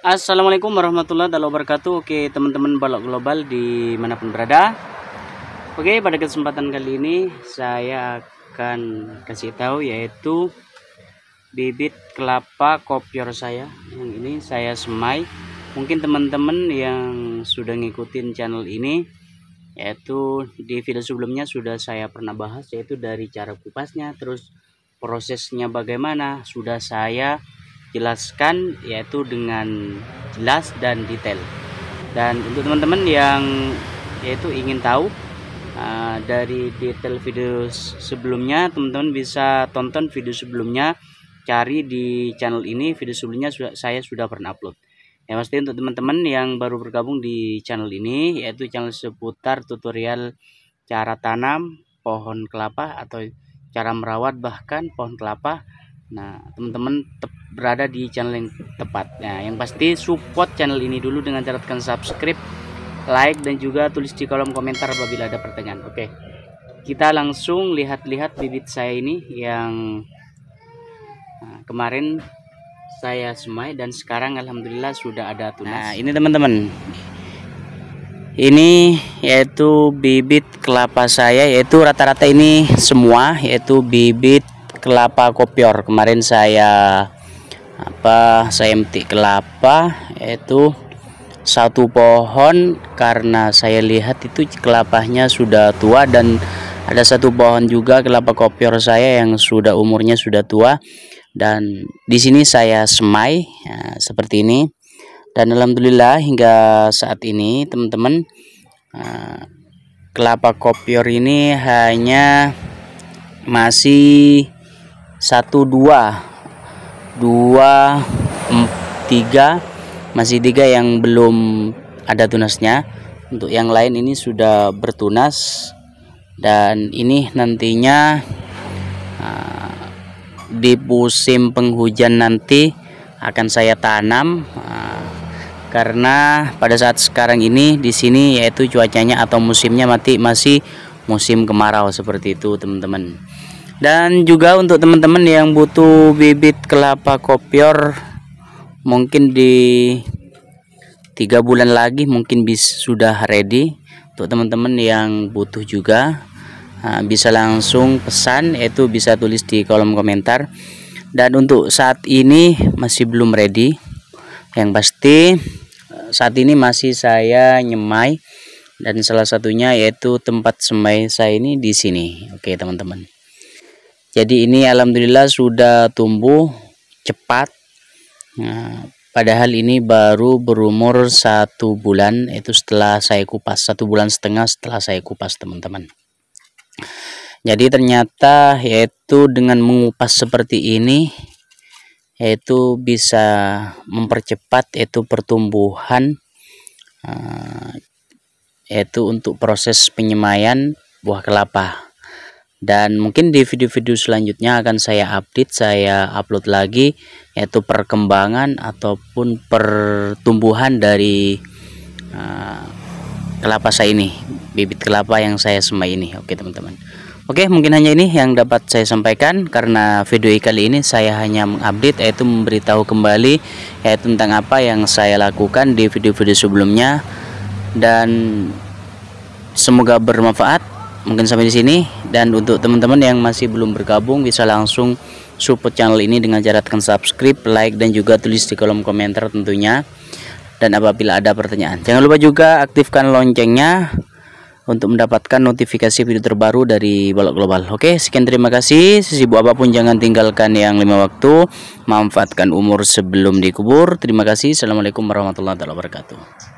Assalamualaikum warahmatullahi wabarakatuh Oke teman-teman balok global dimanapun berada Oke pada kesempatan kali ini saya akan kasih tahu yaitu bibit kelapa kopior saya yang ini saya semai mungkin teman-teman yang sudah ngikutin channel ini yaitu di video sebelumnya sudah saya pernah bahas yaitu dari cara kupasnya terus prosesnya bagaimana sudah saya jelaskan yaitu dengan jelas dan detail dan untuk teman-teman yang yaitu ingin tahu uh, dari detail video sebelumnya teman-teman bisa tonton video sebelumnya cari di channel ini video sebelumnya sudah, saya sudah pernah upload ya pasti untuk teman-teman yang baru bergabung di channel ini yaitu channel seputar tutorial cara tanam pohon kelapa atau cara merawat bahkan pohon kelapa nah teman-teman berada di channel yang tepat nah yang pasti support channel ini dulu dengan cara tekan subscribe like dan juga tulis di kolom komentar apabila ada pertanyaan oke kita langsung lihat-lihat bibit saya ini yang nah, kemarin saya semai dan sekarang alhamdulillah sudah ada tunas. Nah, ini teman-teman. Ini yaitu bibit kelapa saya yaitu rata-rata ini semua yaitu bibit kelapa kopior. Kemarin saya apa saya metik kelapa yaitu satu pohon karena saya lihat itu kelapanya sudah tua dan ada satu pohon juga kelapa kopior saya yang sudah umurnya sudah tua dan di sini saya semai ya, seperti ini dan alhamdulillah hingga saat ini teman-teman uh, kelapa kopior ini hanya masih satu dua dua tiga masih tiga yang belum ada tunasnya untuk yang lain ini sudah bertunas dan ini nantinya uh, di musim penghujan nanti akan saya tanam eh, karena pada saat sekarang ini di sini yaitu cuacanya atau musimnya mati masih musim kemarau seperti itu teman-teman dan juga untuk teman-teman yang butuh bibit kelapa kopior mungkin di tiga bulan lagi mungkin bis sudah ready untuk teman-teman yang butuh juga ah, bisa langsung pesan yaitu bisa tulis di kolom komentar dan untuk saat ini masih belum ready yang pasti eh, saat ini masih saya nyemai dan salah satunya yaitu tempat semai saya ini di sini oke teman-teman jadi ini alhamdulillah sudah tumbuh cepat nah, padahal ini baru berumur satu bulan itu setelah saya kupas satu bulan setengah setelah saya kupas teman-teman jadi ternyata yaitu dengan mengupas seperti ini yaitu bisa mempercepat yaitu pertumbuhan eh, yaitu untuk proses penyemaian buah kelapa dan mungkin di video-video selanjutnya akan saya update saya upload lagi yaitu perkembangan ataupun pertumbuhan dari uh, kelapa saya ini bibit kelapa yang saya semai ini oke teman-teman oke mungkin hanya ini yang dapat saya sampaikan karena video kali ini saya hanya mengupdate yaitu memberitahu kembali yaitu tentang apa yang saya lakukan di video-video sebelumnya dan semoga bermanfaat mungkin sampai di sini dan untuk teman-teman yang masih belum bergabung bisa langsung support channel ini dengan cara tekan subscribe, like dan juga tulis di kolom komentar tentunya. Dan apabila ada pertanyaan, jangan lupa juga aktifkan loncengnya untuk mendapatkan notifikasi video terbaru dari Balok Global. Oke, sekian terima kasih. Sesibuk apapun jangan tinggalkan yang lima waktu, manfaatkan umur sebelum dikubur. Terima kasih. Assalamualaikum warahmatullahi wabarakatuh.